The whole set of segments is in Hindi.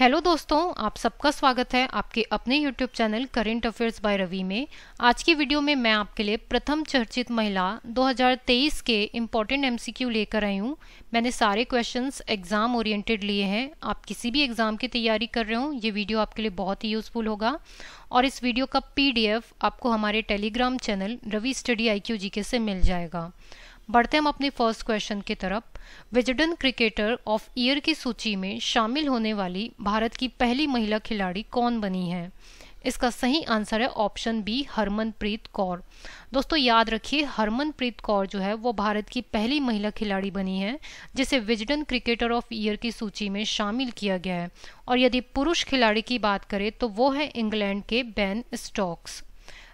हेलो दोस्तों आप सबका स्वागत है आपके अपने YouTube channel current affairs by Ravi में आज की वीडियो में मैं आपके लिए प्रथम चर्चित महिला 2023 के इम्पॉर्टेंट एमसीक्यू लेकर आई हूँ मैंने सारे क्वेश्चंस एग्ज़ाम ओरिएंटेड लिए हैं आप किसी भी एग्ज़ाम की तैयारी कर रहे हो ये वीडियो आपके लिए बहुत ही यूज़फुल होगा और इस वीडियो का पी आपको हमारे टेलीग्राम चैनल रवि स्टडी आई के से मिल जाएगा बढ़ते हम अपने फर्स्ट क्वेश्चन की तरफ विजडन क्रिकेटर ऑफ ईयर की सूची में शामिल होने वाली भारत की पहली महिला खिलाड़ी कौन बनी है इसका सही आंसर है ऑप्शन बी हरमनप्रीत कौर दोस्तों याद रखिए हरमनप्रीत कौर जो है वो भारत की पहली महिला खिलाड़ी बनी है जिसे विजडन क्रिकेटर ऑफ ईयर की सूची में शामिल किया गया है और यदि पुरुष खिलाड़ी की बात करें तो वो है इंग्लैंड के Ben Stokes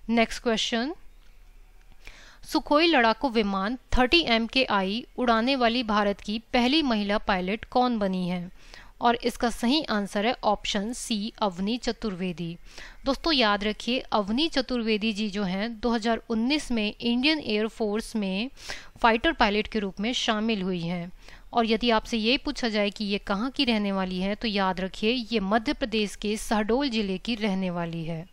next question Sukhoi लड़ाकू विमान 30 एम के आई उड़ाने वाली भारत की पहली महिला पायलट कौन बनी है और इसका सही आंसर है ऑप्शन सी अवनी चतुर्वेदी दोस्तों याद रखिए अवनी चतुर्वेदी जी जो हैं 2019 में इंडियन एयरफोर्स में फाइटर पायलट के रूप में शामिल हुई हैं और यदि आपसे ये पूछा जाए कि ये कहाँ की रहने वाली है तो याद रखिए ये मध्य प्रदेश के शहडोल जिले की रहने वाली है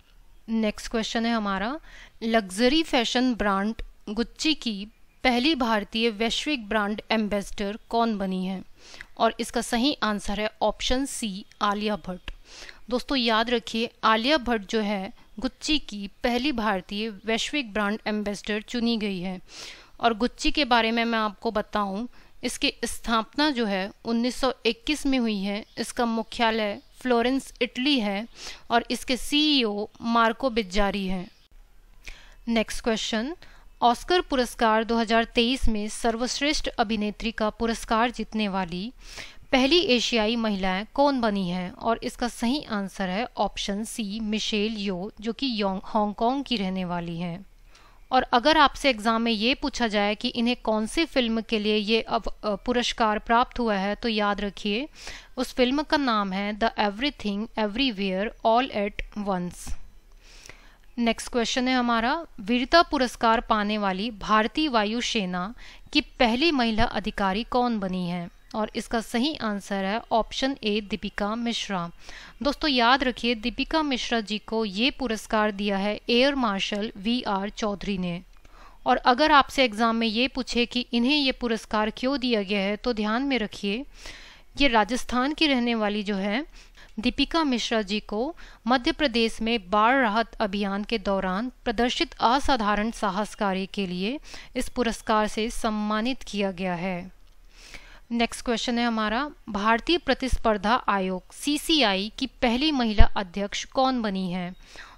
नेक्स्ट क्वेश्चन है हमारा लग्जरी फैशन ब्रांड गुच्ची की पहली भारतीय वैश्विक ब्रांड एम्बेसडर कौन बनी है और इसका सही आंसर है ऑप्शन सी आलिया भट्ट दोस्तों याद रखिए आलिया भट्ट जो है गुच्ची की पहली भारतीय वैश्विक ब्रांड एम्बेसडर चुनी गई है और गुच्ची के बारे में मैं आपको बताऊं इसकी स्थापना जो है 1921 में हुई है इसका मुख्यालय फ्लोरेंस इटली है और इसके सीईओ e मार्को बिज्जारी हैं नेक्स्ट क्वेश्चन ऑस्कर पुरस्कार 2023 में सर्वश्रेष्ठ अभिनेत्री का पुरस्कार जीतने वाली पहली एशियाई महिलाएं कौन बनी हैं और इसका सही आंसर है ऑप्शन सी मिशेल यो जो कि हांगकांग की रहने वाली हैं और अगर आपसे एग्ज़ाम में ये पूछा जाए कि इन्हें कौन सी फिल्म के लिए ये अब पुरस्कार प्राप्त हुआ है तो याद रखिए उस फिल्म का नाम है the everything everywhere all at once next question है हमारा वीरता पुरस्कार पाने वाली भारतीय वायु सेना की पहली महिला अधिकारी कौन बनी है और इसका सही आंसर है ऑप्शन ए दीपिका मिश्रा दोस्तों याद रखिए दीपिका मिश्रा जी को ये पुरस्कार दिया है air marshal V R Chaudhari ने और अगर आपसे एग्ज़ाम में ये पूछे कि इन्हें ये पुरस्कार क्यों दिया गया है तो ध्यान में रखिए ये राजस्थान की रहने वाली जो है दीपिका मिश्रा जी को मध्य प्रदेश में बाढ़ राहत अभियान के दौरान प्रदर्शित असाधारण साहस कार्य के लिए इस पुरस्कार से सम्मानित किया गया है नेक्स्ट क्वेश्चन है हमारा भारतीय प्रतिस्पर्धा आयोग सीसीआई की पहली महिला अध्यक्ष कौन बनी है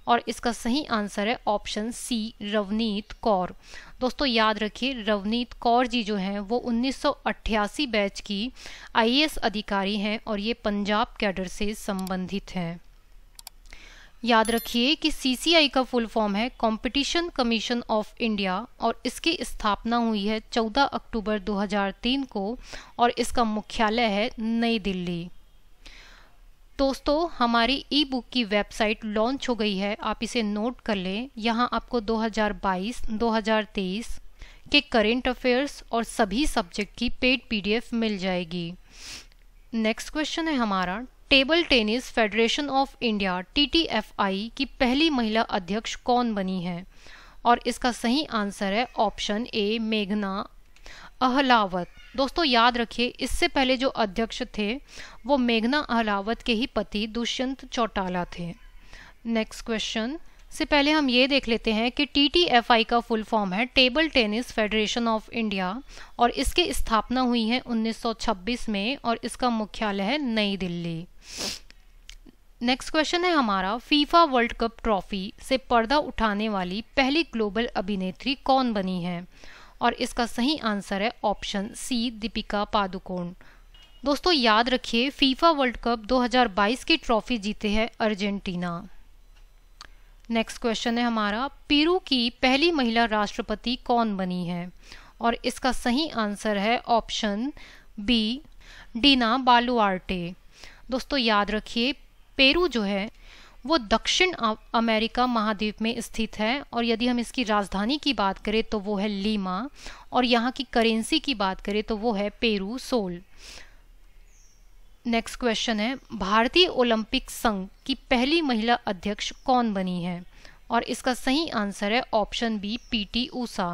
और इसका सही आंसर है ऑप्शन सी रवनीत कौर दोस्तों याद रखिए रवनीत कौर जी जो हैं वो 1988 बैच की आईएएस अधिकारी हैं और ये पंजाब कैडर से संबंधित हैं याद रखिए कि सीसीआई का फुल फॉर्म है कंपटीशन कमीशन ऑफ इंडिया और इसकी स्थापना हुई है 14 अक्टूबर 2003 को और इसका मुख्यालय है नई दिल्ली दोस्तों हमारी ई बुक की वेबसाइट लॉन्च हो गई है आप इसे नोट कर लें यहाँ आपको 2022, 2023 के करेंट अफेयर्स और सभी सब्जेक्ट की पेड पीडीएफ मिल जाएगी नेक्स्ट क्वेश्चन है हमारा table tennis federation of India TTFI की पहली महिला अध्यक्ष कौन बनी है और इसका सही आंसर है ऑप्शन ए मेघना अहलावत दोस्तों याद रखिए इससे पहले जो अध्यक्ष थे वो मेघना अहलावत के ही पति दुष्यंत चौटाला थे नेक्स्ट क्वेश्चन से पहले हम ये देख लेते हैं कि टी टी एफ आई का फुल फॉर्म है table tennis federation of India और इसकी स्थापना हुई है 1926 में और इसका मुख्यालय है नई दिल्ली नेक्स्ट क्वेश्चन है हमारा फीफा वर्ल्ड कप ट्रॉफी से पर्दा उठाने वाली पहली ग्लोबल अभिनेत्री कौन बनी है और इसका सही आंसर है ऑप्शन सी दीपिका पादुकोण दोस्तों याद रखिए फीफा वर्ल्ड कप 2022 की ट्रॉफी जीते हैं अर्जेंटीना नेक्स्ट क्वेश्चन है हमारा पेरू की पहली महिला राष्ट्रपति कौन बनी है और इसका सही आंसर है ऑप्शन बी डीना बालूआर्टे दोस्तों याद रखिए पेरू जो है वो दक्षिण अमेरिका महाद्वीप में स्थित है और यदि हम इसकी राजधानी की बात करें तो वो है लीमा और यहाँ की करेंसी की बात करें तो वो है पेरू सोल नेक्स्ट क्वेश्चन है भारतीय ओलंपिक संघ की पहली महिला अध्यक्ष कौन बनी है और इसका सही आंसर है ऑप्शन बी पीटी ऊषा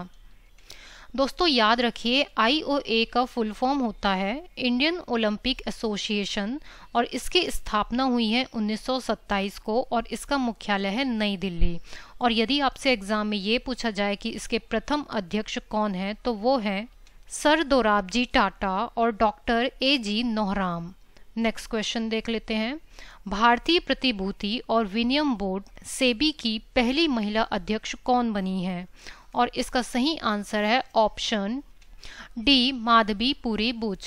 दोस्तों याद रखिए ए का फुल फॉर्म होता है इंडियन ओलंपिक एसोसिएशन और इसकी स्थापना हुई है 1927 को और इसका मुख्यालय है नई दिल्ली और यदि आपसे एग्जाम में ये पूछा जाए कि इसके प्रथम अध्यक्ष कौन है तो वो है सर दोराबजी टाटा और doctor A G Noharam next question देख लेते हैं भारतीय प्रतिभूति और विनियम बोर्ड सेबी की पहली महिला अध्यक्ष कौन बनी है और इसका सही आंसर है ऑप्शन डी माधवी पूरी बुझ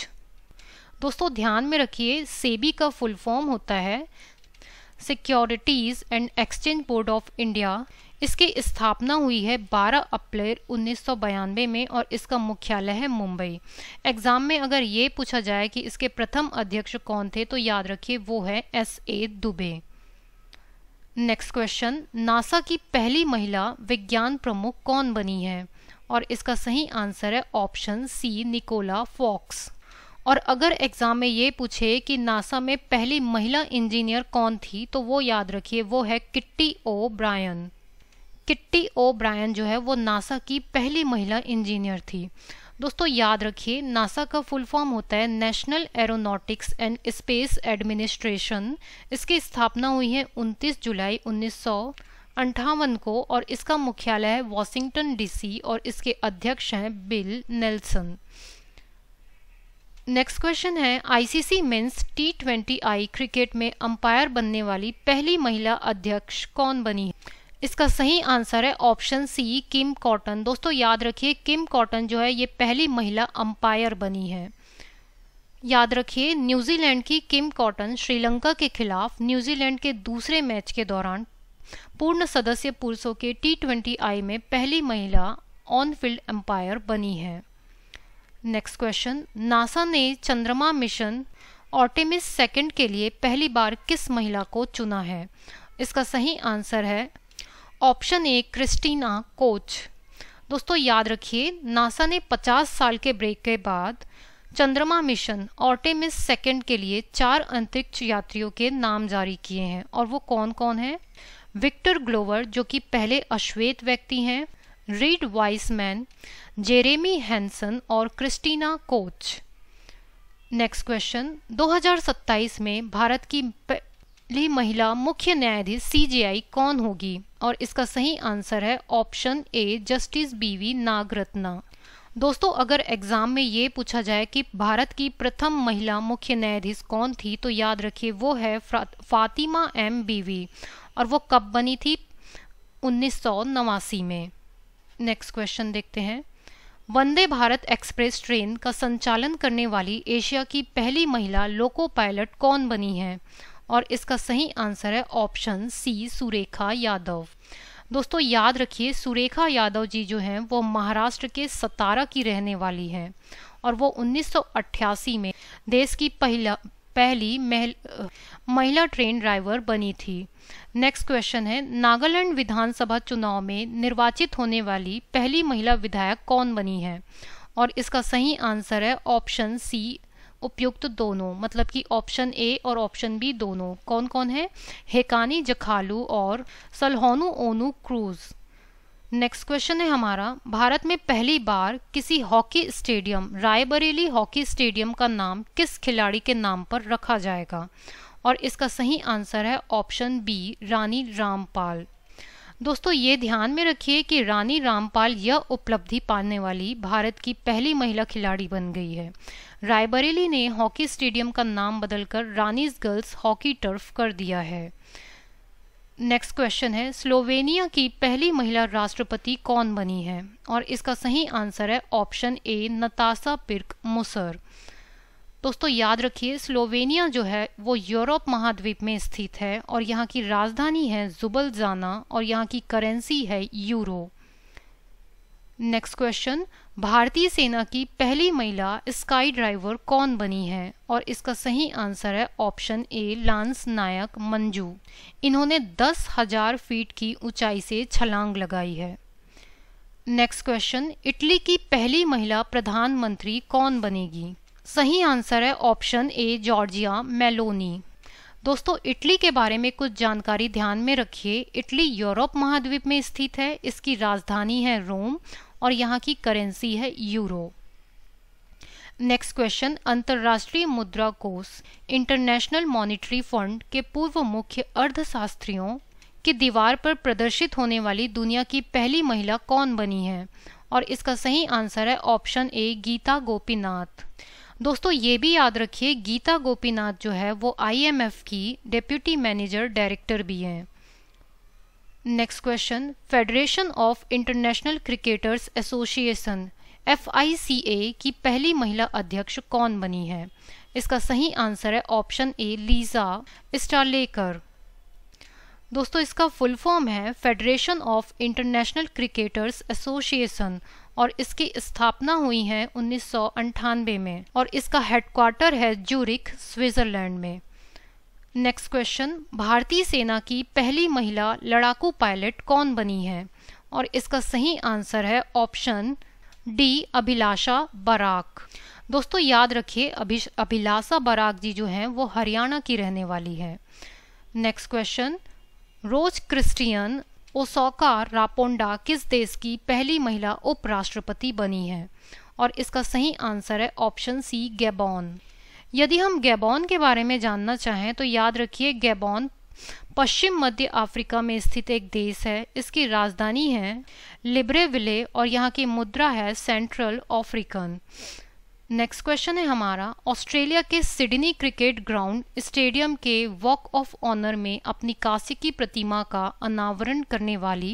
दोस्तों ध्यान में रखिए सेबी का फुल फॉर्म होता है securities and exchange board of India इसकी स्थापना हुई है 12 अप्रैल उन्नीस में और इसका मुख्यालय है मुंबई एग्जाम में अगर ये पूछा जाए कि इसके प्रथम अध्यक्ष कौन थे तो याद रखिए वो है S A Dubey next question NASA की पहली महिला विज्ञान प्रमुख कौन बनी है और इसका सही आंसर है ऑप्शन सी निकोला फॉक्स और अगर एग्जाम में ये पूछे कि नासा में पहली महिला इंजीनियर कौन थी तो वो याद रखिए वो है Kitty O Brien Kitty O Brien जो है वो नासा की पहली महिला इंजीनियर थी दोस्तों याद रखिए नासा का फुल फॉर्म होता है national aeronautics and space administration इसकी स्थापना हुई है 29 जुलाई उन्नीस को और इसका मुख्यालय है वॉशिंगटन डीसी और इसके अध्यक्ष हैं बिल नेल्सन नेक्स्ट क्वेश्चन है ICC men's T twenty I cricket में अंपायर बनने वाली पहली महिला अध्यक्ष कौन बनी है इसका सही आंसर है ऑप्शन सी किम कॉटन दोस्तों याद रखिए किम कॉटन जो है ये पहली महिला अंपायर बनी है याद रखिए न्यूजीलैंड की किम कॉटन श्रीलंका के खिलाफ न्यूजीलैंड के दूसरे मैच के दौरान पूर्ण सदस्य पुरुषों के टी ट्वेंटी आई में पहली महिला ऑन फील्ड अंपायर बनी है नेक्स्ट क्वेश्चन नासा ने चंद्रमा मिशन ऑटेमिस सेकेंड के लिए पहली बार किस महिला को चुना है इसका सही आंसर है ऑप्शन ए क्रिस्टीना कोच दोस्तों याद रखिए नासा ने 50 साल के ब्रेक के बाद चंद्रमा मिशन ऑर्टेमिस सेकंड के लिए चार अंतरिक्ष यात्रियों के नाम जारी किए हैं और वो कौन कौन हैं विक्टर ग्लोवर जो कि पहले अश्वेत व्यक्ति हैं रीड वाइसमैन जेरेमी हैंसन और क्रिस्टीना कोच नेक्स्ट क्वेश्चन 2027 में भारत की पहली महिला मुख्य न्यायाधीश सीजेआई कौन होगी और इसका सही आंसर है ऑप्शन ए जस्टिस बीवी नागरत्ना दोस्तों अगर एग्जाम में ये पूछा जाए कि भारत की प्रथम महिला मुख्य न्यायाधीश कौन थी तो याद रखिए वो है फातिमा एम बीवी और वो कब बनी थी उन्नीस में नेक्स्ट क्वेश्चन देखते हैं वंदे भारत एक्सप्रेस ट्रेन का संचालन करने वाली एशिया की पहली महिला लोको पायलट कौन बनी है और इसका सही आंसर है ऑप्शन सी सुरेखा यादव दोस्तों याद रखिए सुरेखा यादव जी जो हैं वो महाराष्ट्र के सतारा की रहने वाली हैं और वो 1988 में देश की पहला पहली महल, महिला ट्रेन ड्राइवर बनी थी नेक्स्ट क्वेश्चन है नागालैंड विधानसभा चुनाव में निर्वाचित होने वाली पहली महिला विधायक कौन बनी है और इसका सही आंसर है ऑप्शन सी उपयुक्त दोनों मतलब कि ऑप्शन ए और ऑप्शन बी दोनों कौन कौन है हेकानी जखालू और सलहोनू ओनू क्रूज़ नेक्स्ट क्वेश्चन है हमारा भारत में पहली बार किसी hockey stadium Raebareli hockey stadium का नाम किस खिलाड़ी के नाम पर रखा जाएगा और इसका सही आंसर है ऑप्शन बी रानी रामपाल दोस्तों ये ध्यान में रखिए कि रानी रामपाल यह उपलब्धि पाने वाली भारत की पहली महिला खिलाड़ी बन गई है रायबरेली ने हॉकी स्टेडियम का नाम बदलकर रानीज गर्ल्स हॉकी टर्फ कर दिया है नेक्स्ट क्वेश्चन है स्लोवेनिया की पहली महिला राष्ट्रपति कौन बनी है और इसका सही आंसर है ऑप्शन ए नतासा पिर्क मुसर दोस्तों याद रखिए स्लोवेनिया जो है वो यूरोप महाद्वीप में स्थित है और यहाँ की राजधानी है जुबल जाना और यहाँ की करेंसी है यूरो नेक्स्ट क्वेश्चन भारतीय सेना की पहली महिला स्काई ड्राइवर कौन बनी है और इसका सही आंसर है option A lance Naik Manju इन्होंने दस हजार फीट की ऊंचाई से छलांग लगाई है नेक्स्ट क्वेश्चन इटली की पहली महिला प्रधानमंत्री कौन बनेगी सही आंसर है ऑप्शन ए जॉर्जिया मेलोनी दोस्तों इटली के बारे में कुछ जानकारी ध्यान में रखिए इटली यूरोप महाद्वीप में स्थित है इसकी राजधानी है रोम और यहाँ की करेंसी है यूरो नेक्स्ट क्वेश्चन अंतर्राष्ट्रीय मुद्रा कोष इंटरनेशनल मॉनिटरी फंड के पूर्व मुख्य अर्थशास्त्रियों की दीवार पर प्रदर्शित होने वाली दुनिया की पहली महिला कौन बनी है और इसका सही आंसर है ऑप्शन ए गीता गोपीनाथ दोस्तों ये भी याद रखिए गीता गोपीनाथ जो है वो आईएमएफ की डेप्यूटी मैनेजर डायरेक्टर भी हैं next question federation of international cricketers association F की पहली महिला अध्यक्ष कौन बनी है इसका सही आंसर है ऑप्शन ए लीजा स्टालेकर दोस्तों इसका फुल फॉर्म है federation of international cricketers association और इसकी स्थापना हुई है उन्नीस में और इसका हेडक्वार्टर है जूरिक स्विट्जरलैंड में नेक्स्ट क्वेश्चन भारतीय सेना की पहली महिला लड़ाकू पायलट कौन बनी है और इसका सही आंसर है ऑप्शन डी अभिलाषा बराक दोस्तों याद रखिए अभि अभिलाषा बराक जी जो हैं वो हरियाणा की रहने वाली है next question Rose Christiane Ossouka Raponda किस देश की पहली महिला उपराष्ट्रपति बनी है और इसका सही आंसर है ऑप्शन सी गैबॉन यदि हम गैबॉन के बारे में जानना चाहें तो याद रखिए गैबॉन पश्चिम मध्य अफ्रीका में स्थित एक देश है इसकी राजधानी है लिब्रेविले और यहाँ की मुद्रा है सेंट्रल अफ्रीकन नेक्स्ट क्वेश्चन है हमारा ऑस्ट्रेलिया के सिडनी क्रिकेट ग्राउंड स्टेडियम के वॉक ऑफ ऑनर में अपनी कांस्य की प्रतिमा का अनावरण करने वाली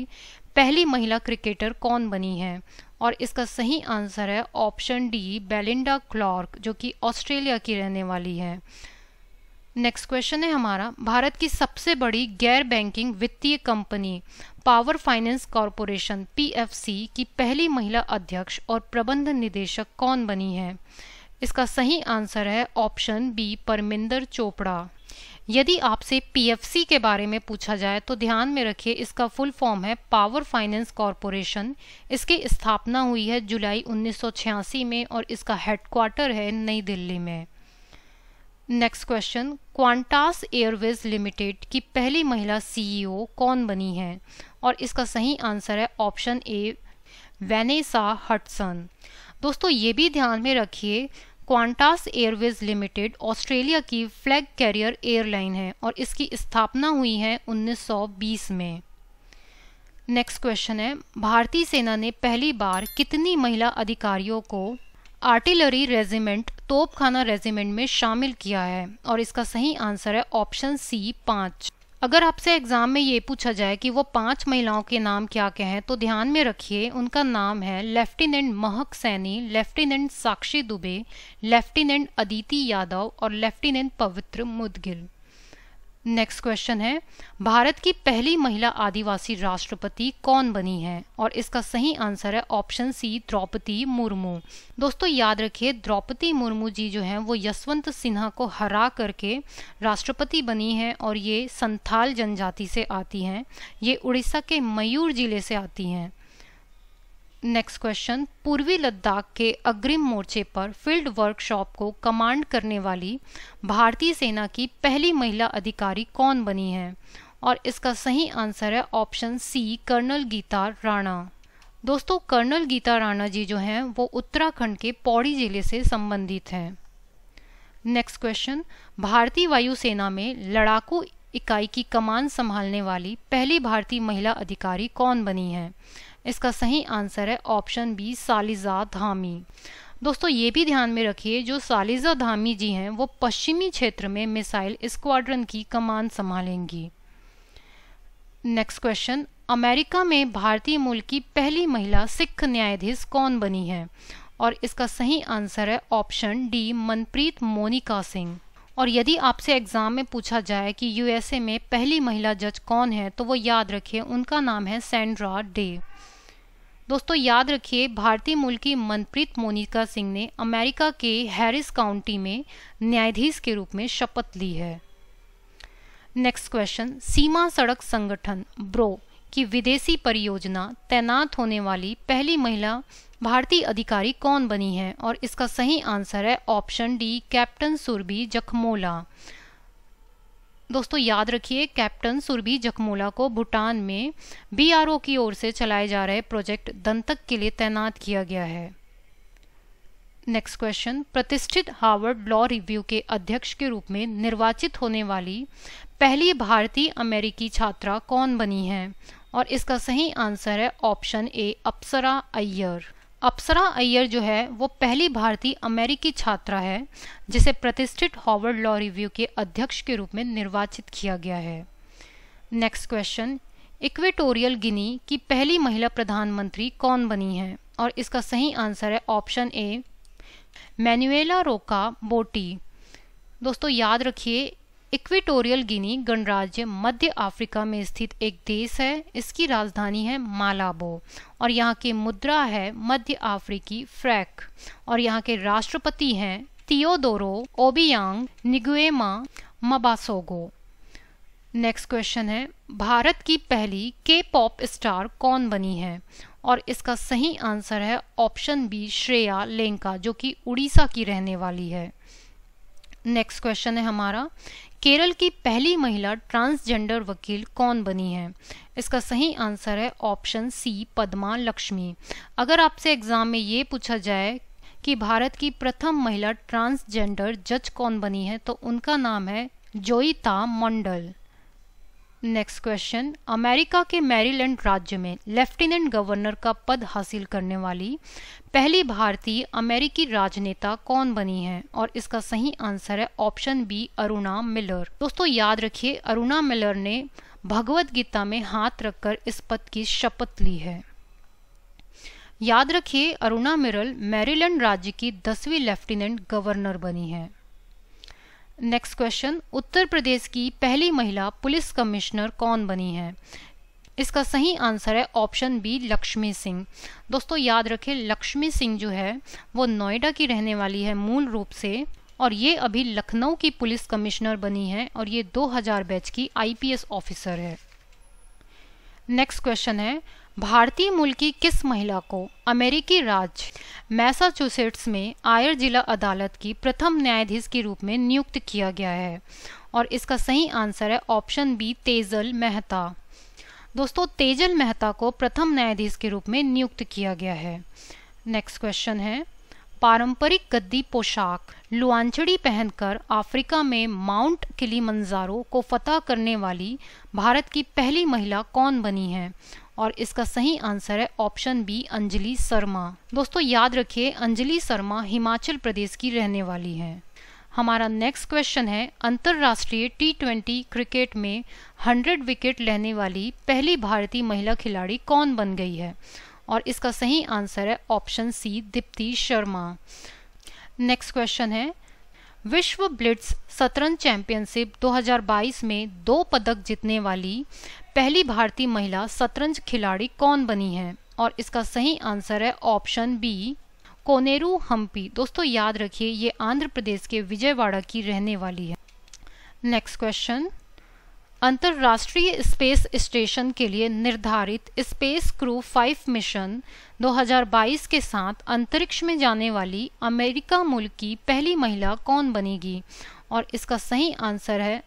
पहली महिला क्रिकेटर कौन बनी है और इसका सही आंसर है ऑप्शन डी बेलिंडा क्लॉर्क जो कि ऑस्ट्रेलिया की रहने वाली है नेक्स्ट क्वेश्चन है हमारा भारत की सबसे बड़ी गैर बैंकिंग वित्तीय company power finance corporation PFC की पहली महिला अध्यक्ष और प्रबंध निदेशक कौन बनी है इसका सही आंसर है ऑप्शन बी परमिंदर चोपड़ा यदि आपसे पीएफसी के बारे में पूछा जाए तो ध्यान में रखिए इसका फुल फॉर्म है पावर फाइनेंस कॉरपोरेशन इसकी स्थापना हुई है जुलाई 1986 में और इसका हेडक्वार्टर है नई दिल्ली में next question Qantas Airways limited की पहली महिला सीईओ e कौन बनी है और इसका सही आंसर है ऑप्शन ए वेनेसा हटसन दोस्तों ये भी ध्यान में रखिए क्वांटास एयरवेज लिमिटेड ऑस्ट्रेलिया की फ्लैग कैरियर एयरलाइन है और इसकी स्थापना हुई है 1920 में नेक्स्ट क्वेश्चन है भारतीय सेना ने पहली बार कितनी महिला अधिकारियों को आर्टिलरी रेजिमेंट तोपखाना रेजिमेंट में शामिल किया है और इसका सही आंसर है ऑप्शन सी पाँच अगर आपसे एग्जाम में ये पूछा जाए कि वो पांच महिलाओं के नाम क्या क्या हैं तो ध्यान में रखिए उनका नाम है lieutenant Mahak Saini lieutenant Sakshi Dubey lieutenant Aditi Yadav और लेफ्टिनेंट पवित्र मुदगिल नेक्स्ट क्वेश्चन है भारत की पहली महिला आदिवासी राष्ट्रपति कौन बनी है और इसका सही आंसर है ऑप्शन सी द्रौपदी मुर्मू दोस्तों याद रखिए द्रौपदी मुर्मू जी जो हैं वो यशवंत सिन्हा को हरा करके राष्ट्रपति बनी हैं और ये संथाल जनजाति से आती हैं ये उड़ीसा के मयूर जिले से आती हैं नेक्स्ट क्वेश्चन पूर्वी लद्दाख के अग्रिम मोर्चे पर फील्ड वर्कशॉप को कमांड करने वाली भारतीय सेना की पहली महिला अधिकारी कौन बनी है और इसका सही आंसर है option C colonel Geeta Rana दोस्तों कर्नल गीता राणा जी जो हैं वो उत्तराखंड के पौड़ी जिले से संबंधित हैं नेक्स्ट क्वेश्चन भारतीय वायुसेना में लड़ाकू इकाई की कमान संभालने वाली पहली भारतीय महिला अधिकारी कौन बनी है इसका सही आंसर है ऑप्शन बी सालिजा धामी दोस्तों ये भी ध्यान में रखिए जो सालिजा धामी जी हैं वो पश्चिमी क्षेत्र में मिसाइल स्क्वाड्रन की कमान संभालेंगी नेक्स्ट क्वेश्चन अमेरिका में भारतीय मूल की पहली महिला सिख न्यायाधीश कौन बनी है और इसका सही आंसर है ऑप्शन डी मनप्रीत मोनिका सिंह और यदि आपसे एग्जाम में पूछा जाए कि यूएसए में पहली महिला जज कौन है तो वो याद रखिए उनका नाम है सैंड्रा डे दोस्तों याद रखिए भारतीय मूल की मनप्रीत मोनिका सिंह ने अमेरिका के हैरिस काउंटी में न्यायाधीश के रूप में शपथ ली है नेक्स्ट क्वेश्चन सीमा सड़क संगठन ब्रो की विदेशी परियोजना तैनात होने वाली पहली महिला भारतीय अधिकारी कौन बनी है और इसका सही आंसर है option D captain Surbhi Jakhmola दोस्तों याद रखिए कैप्टन सुरभि जखमोला को भूटान में बीआरओ की ओर से चलाए जा रहे प्रोजेक्ट दंतक के लिए तैनात किया गया है नेक्स्ट क्वेश्चन प्रतिष्ठित हार्वर्ड लॉ रिव्यू के अध्यक्ष के रूप में निर्वाचित होने वाली पहली भारतीय अमेरिकी छात्रा कौन बनी है और इसका सही आंसर है ऑप्शन ए अप्सरा अय्यर अप्सरा अय्यर जो है वो पहली भारतीय अमेरिकी छात्रा है जिसे प्रतिष्ठित हॉवर्ड लॉ रिव्यू के अध्यक्ष के रूप में निर्वाचित किया गया है नेक्स्ट क्वेश्चन इक्वेटोरियल गिनी की पहली महिला प्रधानमंत्री कौन बनी है और इसका सही आंसर है ऑप्शन ए मैनुएला रोका बोटी दोस्तों याद रखिए इक्वेटोरियल गिनी गणराज्य मध्य अफ्रीका में स्थित एक देश है इसकी राजधानी है मालाबो और यहाँ की मुद्रा है मध्य अफ्रीकी फ्रैक और यहाँ के राष्ट्रपति हैं Teodoro Obiang Nguema Mbasogo next question है भारत की पहली के पॉप स्टार कौन बनी है और इसका सही आंसर है ऑप्शन बी श्रेया लेंका जो कि उड़ीसा की रहने वाली है नेक्स्ट क्वेश्चन है हमारा केरल की पहली महिला ट्रांसजेंडर वकील कौन बनी है इसका सही आंसर है ऑप्शन सी पद्मा लक्ष्मी अगर आपसे एग्जाम में ये पूछा जाए कि भारत की प्रथम महिला ट्रांसजेंडर जज कौन बनी है तो उनका नाम है Joyita Mondal next question America के मैरीलैंड राज्य में लेफ्टिनेंट गवर्नर का पद हासिल करने वाली पहली भारतीय अमेरिकी राजनेता कौन बनी है और इसका सही आंसर है ऑप्शन बी अरुणा मिलर दोस्तों याद रखिए अरुणा मिलर ने भगवत गीता में हाथ रखकर इस पद की शपथ ली है याद रखिए अरुणा मिरल मैरीलैंड राज्य की दसवीं लेफ्टिनेंट गवर्नर बनी है नेक्स्ट क्वेश्चन उत्तर प्रदेश की पहली महिला पुलिस कमिश्नर कौन बनी है इसका सही आंसर है ऑप्शन बी लक्ष्मी सिंह दोस्तों याद रखें लक्ष्मी सिंह जो है वो नोएडा की रहने वाली है मूल रूप से और ये अभी लखनऊ की पुलिस कमिश्नर बनी है और ये 2000 बैच की आईपीएस ऑफिसर है नेक्स्ट क्वेश्चन है भारतीय मूल की किस महिला को अमेरिकी राज्य मैसाचुसेट्स में आयर जिला अदालत की प्रथम न्यायाधीश के रूप में नियुक्त किया गया है और इसका सही आंसर है ऑप्शन बी तेजल मेहता दोस्तों तेजल मेहता को प्रथम न्यायाधीश के रूप में नियुक्त किया गया है नेक्स्ट क्वेश्चन है पारंपरिक गद्दी पोशाक लुआंछड़ी पहनकर अफ्रीका में माउंट मंजारो को फतह करने वाली भारत की पहली महिला कौन बनी है और इसका सही आंसर है ऑप्शन बी अंजलि शर्मा दोस्तों याद रखिए अंजलि शर्मा हिमाचल प्रदेश की रहने वाली है हमारा नेक्स्ट क्वेश्चन है अंतर्राष्ट्रीय टी ट्वेंटी क्रिकेट में हंड्रेड विकेट लेने वाली पहली भारतीय महिला खिलाड़ी कौन बन गई है और इसका सही आंसर है option C Deepti Sharma next question है विश्व ब्लिट्स शतरंज चैंपियनशिप 2022 में दो पदक जीतने वाली पहली भारतीय महिला शतरंज खिलाड़ी कौन बनी है और इसका सही आंसर है ऑप्शन बी कोनेरू हम्पी दोस्तों याद रखिए ये आंध्र प्रदेश के विजयवाड़ा की रहने वाली है नेक्स्ट क्वेश्चन अंतर्राष्ट्रीय स्पेस स्टेशन के लिए निर्धारित स्पेस क्रू फाइव मिशन 2022 के साथ अंतरिक्ष में जाने वाली अमेरिका मुल्क की पहली महिला कौन बनेगी और इसका सही आंसर है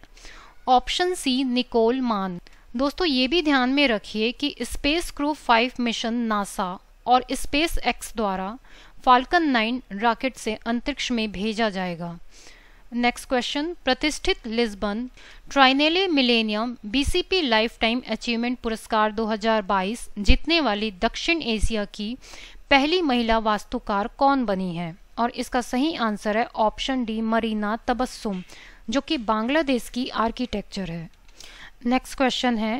ऑप्शन सी निकोल मान दोस्तों ये भी ध्यान में रखिए कि space crew five mission NASA और स्पेस एक्स द्वारा फाल्कन 9 रॉकेट से अंतरिक्ष में भेजा जाएगा नेक्स्ट क्वेश्चन प्रतिष्ठित Lisbon Triennale Millennium BCP lifetime achievement पुरस्कार 2022 जीतने वाली दक्षिण एशिया की पहली महिला वास्तुकार कौन बनी है और इसका सही आंसर है ऑप्शन डी मरीना तबस्सुम जो कि बांग्लादेश की आर्किटेक्चर है नेक्स्ट क्वेश्चन है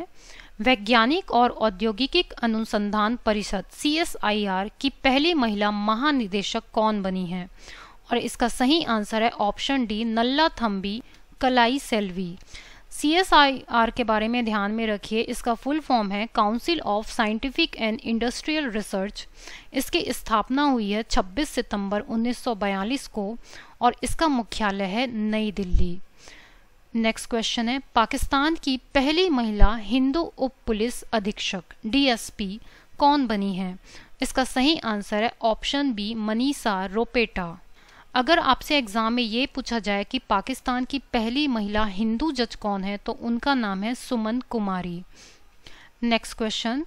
वैज्ञानिक और औद्योगिक अनुसंधान परिषद सी की पहली महिला महानिदेशक कौन बनी है और इसका सही आंसर है ऑप्शन डी नल्ला थम्बी कलाई सेल्वी सी के बारे में ध्यान में रखिए इसका फुल फॉर्म है council of scientific and industrial research इसकी स्थापना हुई है 26 सितंबर 1942 को और इसका मुख्यालय है नई दिल्ली नेक्स्ट क्वेश्चन है पाकिस्तान की पहली महिला हिंदू उप पुलिस अधीक्षक डीएसपी कौन बनी है इसका सही आंसर है ऑप्शन बी मनीषा रोपेटा अगर आपसे एग्जाम में ये पूछा जाए कि पाकिस्तान की पहली महिला हिंदू जज कौन है तो उनका नाम है Suman Kumari next question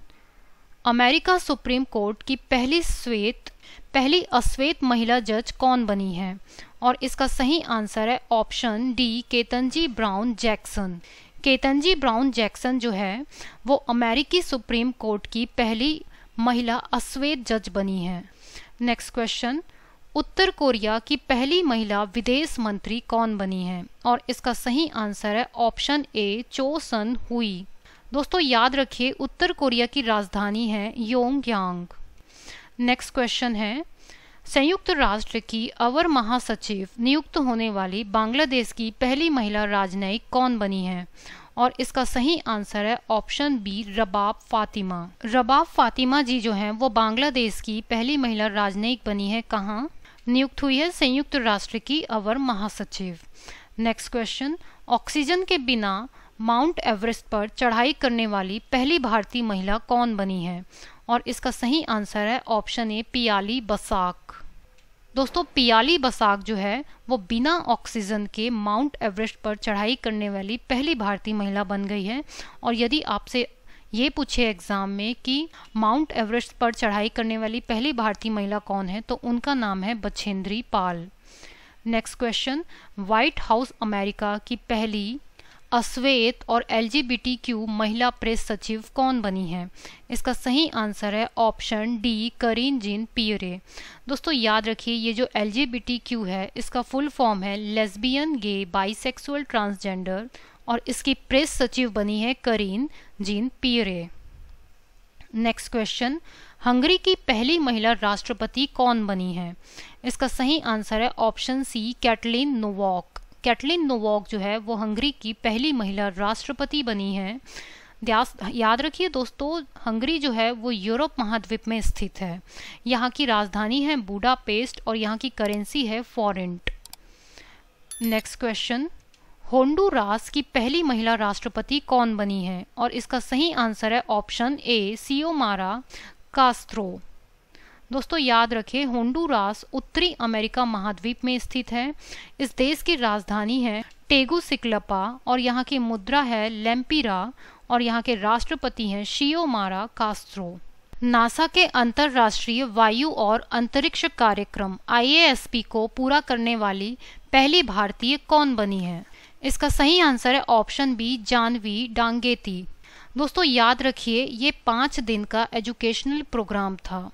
America supreme court की पहली श्वेत पहली अश्वेत महिला जज कौन बनी है और इसका सही आंसर है option D Ketanji Brown Jackson Ketanji Brown Jackson जो है वो अमेरिकी सुप्रीम कोर्ट की पहली महिला अश्वेत जज बनी है नेक्स्ट क्वेश्चन उत्तर कोरिया की पहली महिला विदेश मंत्री कौन बनी है और इसका सही आंसर है ऑप्शन ए चो सन हुई दोस्तों याद रखिए उत्तर कोरिया की राजधानी है योंग यांग नेक्स्ट क्वेश्चन है संयुक्त राष्ट्र की अवर महासचिव नियुक्त होने वाली बांग्लादेश की पहली महिला राजनयिक कौन बनी है और इसका सही आंसर है ऑप्शन बी रबाब फातिमा रबाब फातिमा जी जो हैं वो बांग्लादेश की पहली महिला राजनयिक बनी है कहाँ नियुक्त हुई है संयुक्त राष्ट्र की अवर महासचिव नेक्स्ट क्वेश्चन ऑक्सीजन के बिना माउंट एवरेस्ट पर चढ़ाई करने वाली पहली भारतीय महिला कौन बनी है और इसका सही आंसर है ऑप्शन ए पियाली बसाक दोस्तों पियाली बसाक जो है वो बिना ऑक्सीजन के माउंट एवरेस्ट पर चढ़ाई करने वाली पहली भारतीय महिला बन गई है और यदि आपसे ये पूछे एग्जाम में कि माउंट एवरेस्ट पर चढ़ाई करने वाली पहली भारतीय महिला कौन है तो उनका नाम है Bachendri Pal next question White House America की पहली अश्वेत और एल महिला प्रेस सचिव कौन बनी हैं इसका सही आंसर है option D Karine Jean Pierre दोस्तों याद रखिए ये जो एल है इसका फुल फॉर्म है लेस्बियन गे बाइसेक्सुअल ट्रांसजेंडर और इसकी प्रेस सचिव बनी है Karine Jean Pierre next question Hungary की पहली महिला राष्ट्रपति कौन बनी है इसका सही आंसर है option C Katalin Novak Katalin Novak जो है वो हंगरी की पहली महिला राष्ट्रपति बनी है याद रखिए दोस्तों हंगरी जो है वो यूरोप महाद्वीप में स्थित है यहाँ की राजधानी है बूडापेस्ट और यहाँ की करेंसी है फॉरेंट नेक्स्ट क्वेश्चन होंडू रास की पहली महिला राष्ट्रपति कौन बनी है और इसका सही आंसर है option A Xiomara Castro दोस्तों याद रखें होंडुरास उत्तरी अमेरिका महाद्वीप में स्थित है इस देश की राजधानी है सिकलपा और यहाँ की मुद्रा है लेम्पिरा और यहाँ के राष्ट्रपति हैं शियोमारा कास्त्रो नासा के अंतर्राष्ट्रीय वायु और अंतरिक्ष कार्यक्रम आई को पूरा करने वाली पहली भारतीय कौन बनी है इसका सही आंसर है ऑप्शन बी जानवी डांगेती दोस्तों याद रखिए ये पाँच दिन का एजुकेशनल प्रोग्राम था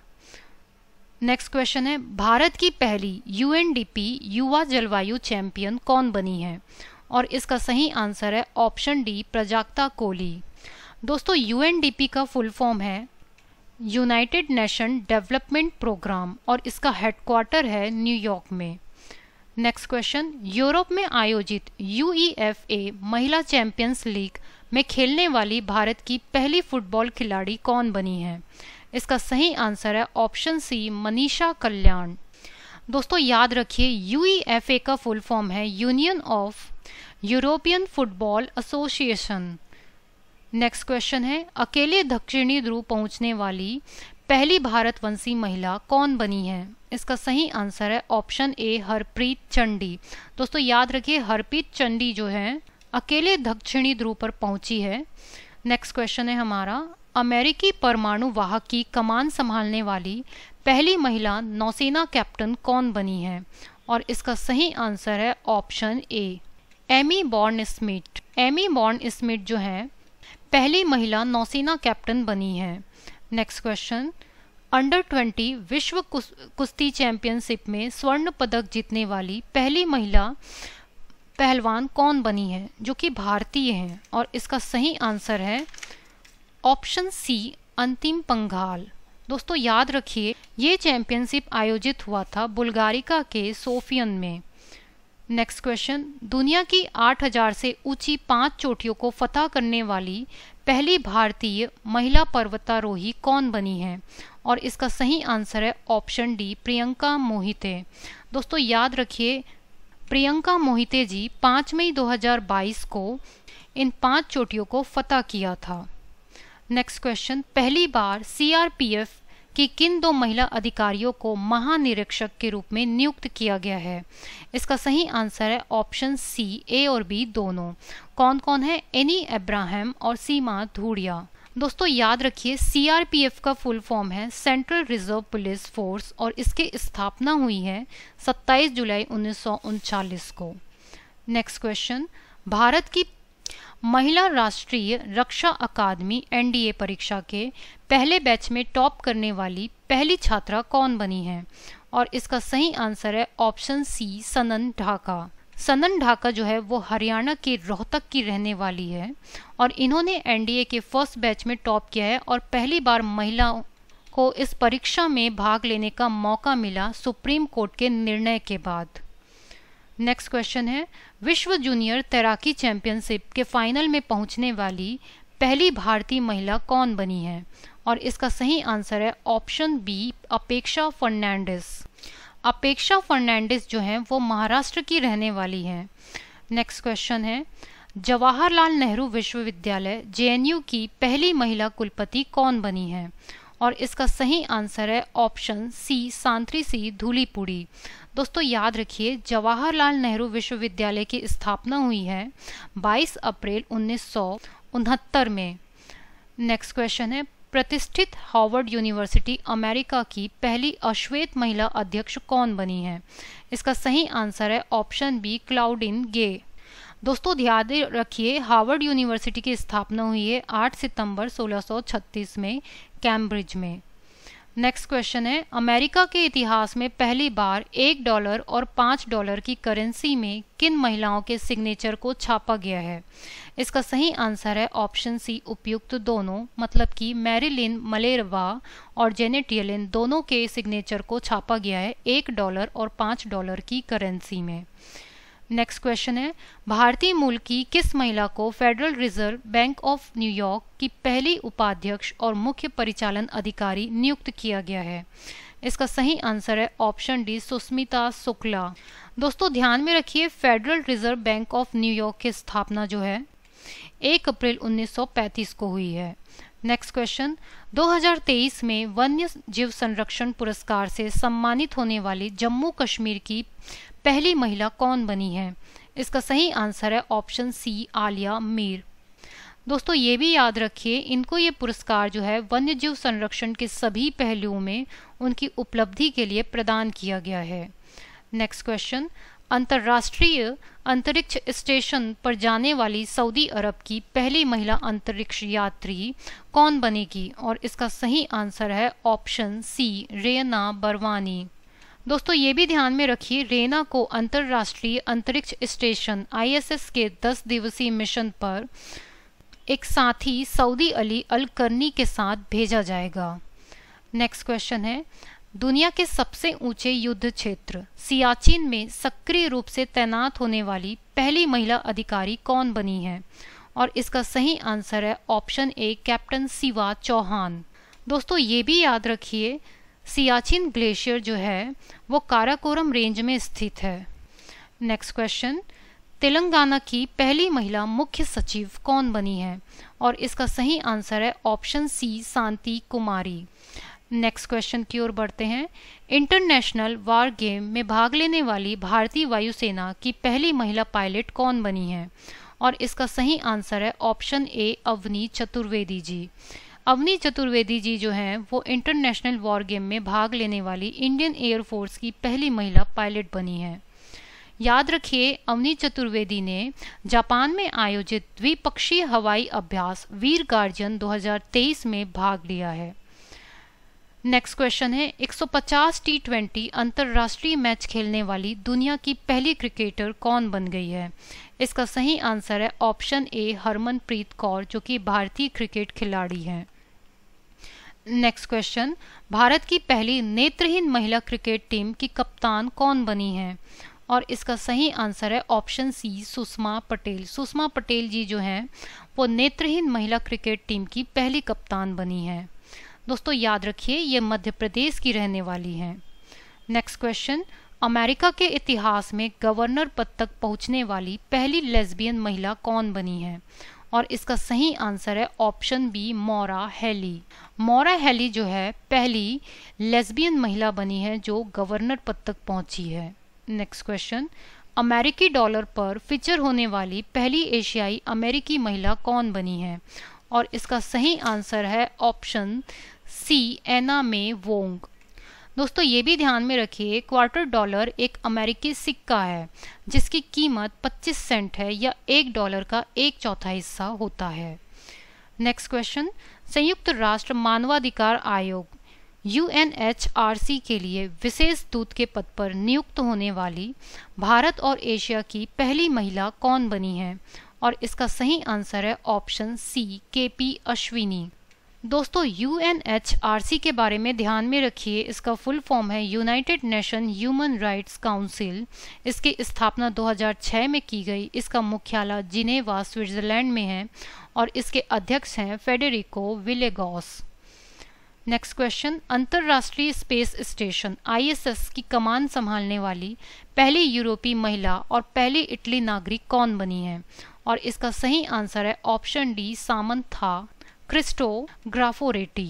नेक्स्ट क्वेश्चन है भारत की पहली यूएनडीपी युवा जलवायु चैंपियन कौन बनी है और इसका सही आंसर है ऑप्शन डी प्रजाक्ता कोहली दोस्तों यूएनडीपी का फुल फॉर्म है यूनाइटेड नेशन डेवलपमेंट प्रोग्राम और इसका हेडक्वार्टर है न्यूयॉर्क में नेक्स्ट क्वेश्चन यूरोप में आयोजित यू e महिला चैंपियंस लीग में खेलने वाली भारत की पहली फुटबॉल खिलाड़ी कौन बनी है इसका सही आंसर है ऑप्शन सी मनीषा कल्याण दोस्तों याद रखिए यू का फुल फॉर्म है union of European football association next question है अकेले दक्षिणी ध्रुव पहुंचने वाली पहली भारतवंशी महिला कौन बनी है इसका सही आंसर है ऑप्शन ए हरप्रीत चंडी दोस्तों याद रखिए हरप्रीत चंडी जो है अकेले दक्षिणी ध्रुव पर पहुंची है नेक्स्ट क्वेश्चन है हमारा अमेरिकी परमाणु वाहक की कमान संभालने वाली पहली महिला नौसेना कैप्टन कौन बनी है और इसका सही आंसर है option A Amy Born Smit Amy Born Smit जो है पहली महिला नौसेना कैप्टन बनी है नेक्स्ट क्वेश्चन अंडर ट्वेंटी विश्व कुश्ती चैंपियनशिप में स्वर्ण पदक जीतने वाली पहली महिला पहलवान कौन बनी है जो कि भारतीय हैं और इसका सही आंसर है ऑप्शन सी अंतिम पंगाल दोस्तों याद रखिए ये चैंपियनशिप आयोजित हुआ था बुल्गारिका के सोफियन में नेक्स्ट क्वेश्चन दुनिया की 8000 से ऊंची पांच चोटियों को फतह करने वाली पहली भारतीय महिला पर्वतारोही कौन बनी है और इसका सही आंसर है ऑप्शन डी प्रियंका मोहिते दोस्तों याद रखिए प्रियंका मोहिते जी 5 मई 2022 को इन पांच चोटियों को फतह किया था नेक्स्ट क्वेश्चन पहली बार सीआरपीएफ कि किन दो महिला अधिकारियों को महानिरीक्षक के रूप में नियुक्त किया गया है इसका सही आंसर है ऑप्शन सी ए और बी दोनों कौन कौन है एनी एब्राहम और सीमा धूड़िया दोस्तों याद रखिए सीआरपीएफ का फुल फॉर्म है सेंट्रल रिजर्व पुलिस फोर्स और इसकी स्थापना हुई है 27 जुलाई उन्नीस को नेक्स्ट क्वेश्चन भारत की महिला राष्ट्रीय रक्षा अकादमी एनडीए परीक्षा के पहले बैच में टॉप करने वाली पहली छात्रा कौन बनी है और इसका सही आंसर है ऑप्शन सी सनन ढाका सनन ढाका जो है वो हरियाणा के रोहतक की रहने वाली है और इन्होंने एनडीए के फर्स्ट बैच में टॉप किया है और पहली बार महिलाओं को इस परीक्षा में भाग लेने का मौका मिला सुप्रीम कोर्ट के निर्णय के बाद नेक्स्ट क्वेश्चन है विश्व जूनियर तैराकी चैंपियनशिप के फाइनल में पहुंचने वाली पहली भारतीय महिला कौन बनी है और इसका सही आंसर है ऑप्शन बी अपेक्षा फर्नांडिस अपेक्षा फर्नांडिस जो है वो महाराष्ट्र की रहने वाली है नेक्स्ट क्वेश्चन है जवाहरलाल नेहरू विश्वविद्यालय जे की पहली महिला कुलपति कौन बनी है और इसका सही आंसर है ऑप्शन सी सांत्री सी धूलीपुड़ी दोस्तों याद रखिए जवाहरलाल नेहरू विश्वविद्यालय की स्थापना हुई है 22 अप्रैल उन्नीस में नेक्स्ट क्वेश्चन है प्रतिष्ठित हार्वर्ड यूनिवर्सिटी अमेरिका की पहली अश्वेत महिला अध्यक्ष कौन बनी है इसका सही आंसर है ऑप्शन बी क्लाउडिन गे दोस्तों ध्यान रखिए हार्वर्ड यूनिवर्सिटी की स्थापना हुई है 8 सितंबर 1636 में कैम्ब्रिज में नेक्स्ट क्वेश्चन है अमेरिका के इतिहास में पहली बार एक डॉलर और पाँच डॉलर की करेंसी में किन महिलाओं के सिग्नेचर को छापा गया है इसका सही आंसर है ऑप्शन सी उपयुक्त दोनों मतलब कि मैरिलिन मलेरवा और जेनेटियलिन दोनों के सिग्नेचर को छापा गया है एक डॉलर और पाँच डॉलर की करेंसी में नेक्स्ट क्वेश्चन है भारतीय मूल की किस महिला को federal reserve bank of New York की पहली उपाध्यक्ष और मुख्य परिचालन अधिकारी नियुक्त किया गया है इसका सही आंसर है ऑप्शन डी सुस्मिता शुक्ला दोस्तों ध्यान में रखिए federal reserve bank of New York की स्थापना जो है एक अप्रैल 1935 को हुई है नेक्स्ट क्वेश्चन 2023 में वन्य जीव संरक्षण पुरस्कार से सम्मानित होने वाली जम्मू कश्मीर की पहली महिला कौन बनी है इसका सही आंसर है ऑप्शन सी आलिया मीर दोस्तों ये भी याद रखिए इनको ये पुरस्कार जो है वन्य जीव संरक्षण के सभी पहलुओं में उनकी उपलब्धि के लिए प्रदान किया गया है नेक्स्ट क्वेश्चन अंतर्राष्ट्रीय अंतरिक्ष स्टेशन पर जाने वाली सऊदी अरब की पहली महिला अंतरिक्ष यात्री कौन बनेगी और इसका सही आंसर है ऑप्शन सी रेना बरवानी दोस्तों ये भी ध्यान में रखिए रेना को अंतर्राष्ट्रीय अंतरिक्ष स्टेशन आईएसएस के 10 दिवसीय मिशन पर एक साथी सऊदी अली अल करनी के साथ भेजा जाएगा नेक्स्ट क्वेश्चन है दुनिया के सबसे ऊंचे युद्ध क्षेत्र सियाचिन में सक्रिय रूप से तैनात होने वाली पहली महिला अधिकारी कौन बनी है और इसका सही आंसर है ऑप्शन ए कैप्टन सिवा चौहान दोस्तों ये भी याद रखिए सियाचिन ग्लेशियर जो है वो काराकोरम रेंज में स्थित है नेक्स्ट क्वेश्चन तेलंगाना की पहली महिला मुख्य सचिव कौन बनी है और इसका सही आंसर है option C Shanti Kumari next question की ओर बढ़ते हैं इंटरनेशनल वार गेम में भाग लेने वाली भारतीय वायुसेना की पहली महिला पायलट कौन बनी है और इसका सही आंसर है ऑप्शन ए अवनी चतुर्वेदी जी अवनी चतुर्वेदी जी जो हैं वो इंटरनेशनल वॉर गेम में भाग लेने वाली इंडियन एयरफोर्स की पहली महिला पायलट बनी है याद रखिए अवनी चतुर्वेदी ने जापान में आयोजित द्विपक्षीय हवाई अभ्यास वीर गार्जियन 2023 में भाग लिया है नेक्स्ट क्वेश्चन है 150 टी ट्वेंटी अंतर्राष्ट्रीय मैच खेलने वाली दुनिया की पहली क्रिकेटर कौन बन गई है इसका सही आंसर है ऑप्शन ए हरमनप्रीत कौर जो कि भारतीय क्रिकेट खिलाड़ी हैं नेक्स्ट क्वेश्चन भारत की पहली नेत्रहीन महिला क्रिकेट टीम की कप्तान कौन बनी है और इसका सही आंसर है ऑप्शन सी सुषमा पटेल सुषमा पटेल जी जो हैं वो नेत्रहीन महिला क्रिकेट टीम की पहली कप्तान बनी है दोस्तों याद रखिए ये मध्य प्रदेश की रहने वाली हैं नेक्स्ट क्वेश्चन अमेरिका के इतिहास में गवर्नर पद तक पहुंचने वाली पहली लेस्बियन महिला कौन बनी है और इसका सही आंसर है ऑप्शन बी मोरा हेली मोरा हेली जो है पहली लेस्बियन महिला बनी है जो गवर्नर पद तक पहुंची है नेक्स्ट क्वेश्चन अमेरिकी डॉलर पर फिचर होने वाली पहली एशियाई अमेरिकी महिला कौन बनी है और इसका सही आंसर है ऑप्शन सी एना मे वोंग दोस्तों ये भी ध्यान में रखिए क्वार्टर डॉलर एक अमेरिकी सिक्का है जिसकी कीमत 25 सेंट है या एक डॉलर का एक चौथा हिस्सा होता है नेक्स्ट क्वेश्चन संयुक्त राष्ट्र मानवाधिकार आयोग यू के लिए विशेष दूत के पद पर नियुक्त होने वाली भारत और एशिया की पहली महिला कौन बनी है और इसका सही आंसर है ऑप्शन सी के पी अश्विनी दोस्तों यू के बारे में ध्यान में रखिए इसका फुल फॉर्म है United Nation Human Rights Council इसकी स्थापना 2006 में की गई इसका मुख्यालय जिनेवा स्विट्जरलैंड में है और इसके अध्यक्ष हैं फेडेरिको विलेगॉस नेक्स्ट क्वेश्चन अंतर्राष्ट्रीय स्पेस स्टेशन आईएसएस की कमान संभालने वाली पहली यूरोपीय महिला और पहली इटली नागरिक कौन बनी है और इसका सही आंसर है ऑप्शन डी सामंथा ग्राफोरेटी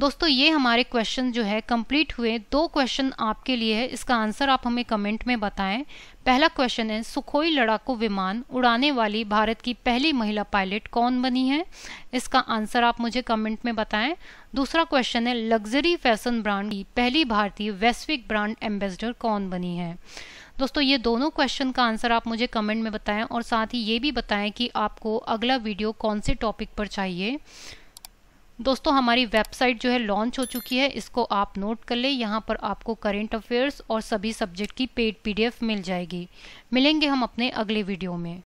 दोस्तों ये हमारे क्वेश्चन जो है कंप्लीट हुए दो क्वेश्चन आपके लिए है इसका आंसर आप हमें कमेंट में बताएं पहला क्वेश्चन है सुखोई लड़ाकू विमान उड़ाने वाली भारत की पहली महिला पायलट कौन बनी है इसका आंसर आप मुझे कमेंट में बताएं दूसरा क्वेश्चन है लग्जरी फैशन ब्रांड की पहली भारतीय वैश्विक ब्रांड एम्बेसडर कौन बनी है दोस्तों ये दोनों क्वेश्चन का आंसर आप मुझे कमेंट में बताएं और साथ ही ये भी बताएं कि आपको अगला वीडियो कौन से टॉपिक पर चाहिए दोस्तों हमारी वेबसाइट जो है लॉन्च हो चुकी है इसको आप नोट कर लें यहाँ पर आपको करेंट अफेयर्स और सभी सब्जेक्ट की पेड पीडीएफ मिल जाएगी मिलेंगे हम अपने अगले वीडियो में